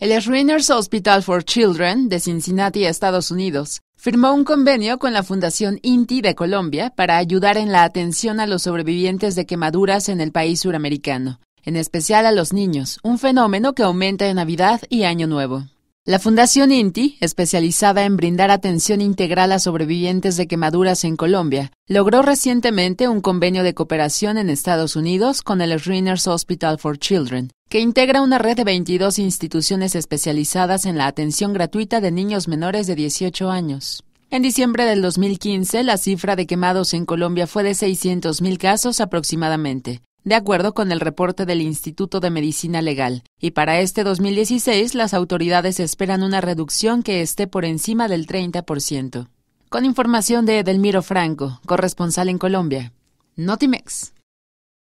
El Shriners Hospital for Children de Cincinnati, Estados Unidos, firmó un convenio con la Fundación INTI de Colombia para ayudar en la atención a los sobrevivientes de quemaduras en el país suramericano, en especial a los niños, un fenómeno que aumenta en Navidad y Año Nuevo. La Fundación INTI, especializada en brindar atención integral a sobrevivientes de quemaduras en Colombia, logró recientemente un convenio de cooperación en Estados Unidos con el Shriners Hospital for Children, que integra una red de 22 instituciones especializadas en la atención gratuita de niños menores de 18 años. En diciembre del 2015, la cifra de quemados en Colombia fue de 600.000 casos aproximadamente, de acuerdo con el reporte del Instituto de Medicina Legal, y para este 2016 las autoridades esperan una reducción que esté por encima del 30%. Con información de Edelmiro Franco, corresponsal en Colombia. Notimex.